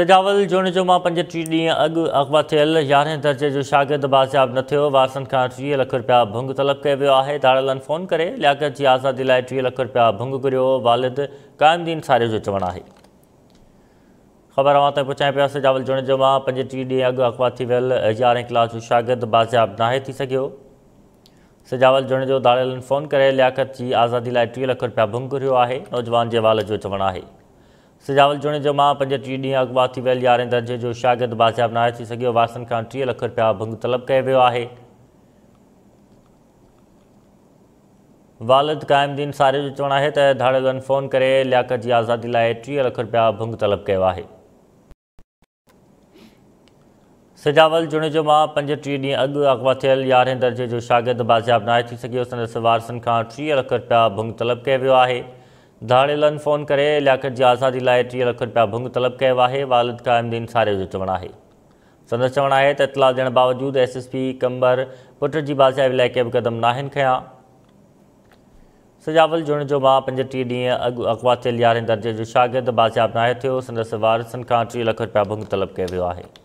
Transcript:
सजावल जुण जो मां पंजटीह ॾींहुं अॻु अगवा थियल यारहें दर्जे जो शागिर्दु बाज़ियाबु न थियो वारसनि खां टीह लख रुपया भुंग तलब कयो वियो आहे दारेलनि फ़ोन करे लियाकत जी आज़ादी लाइ टीह लख रुपिया भुं घुरियो वारिद क़ाइम्दीन सारे जो चवणु आहे ख़बर मां त पुछां पिया सजावल जुण जो मां पंजटीह ॾींहुं अॻु अगवा थी वियल यारहें क्लास जो शागिर्दु बाज़ियाबु नाहे थी सघियो सजावल जुण जो दारेलनि फ़ोन करे लियाकत जी आज़ादी लाइ टीह लख रुपया भुंग घुरियो आहे नौजवान जे वाल जो चवणु आहे सजावल जुणे जो मां पंजटीह ॾींहुं अॻुवा थी वियल यारहें दर्जे जो शागिद बाज़ियाब न थी सघियो वारसनि खां टीह लख रुपया भंग तलब कयो वियो आहे वालिद क़ाइम्दीन सारे जो चवणु आहे त धारेल फ़ोन करे लियाकत जी आज़ादी लाइ टीह लख रुपया भंग तलब कयो आहे सजावल जुणे जो मां पंजटीह ॾींहुं अॻु अॻुवा थियल यारहें दर्जे जो शागिर्दु बाज़ियाब न थी सघियो संदसि वारसनि खां टीह लख रुपया भंग तलब कयो वियो आहे धारेलनि फ़ोन करे लियाकत जी आज़ादी लाइ टीह लख रुपया भुंग तलब कयो आहे वारिद क़ाइम्दीन सारे जो चवणु आहे संदसि चवणु आहे त इतलाह ॾियणु बावजूदु एस एस पी कंबर पुट जी बाज़ियाबु लाइ के बि क़दम नाहिनि खयां सजावल जुड़ण जो मां पंजटीह ॾींहं अॻु अकवातियल यारहें दर्जे जो शागिद बाज़ियाबु नाहे थियो संदसि वारसनि खां टीह लख रुपया भुंग तलब कयो वियो आहे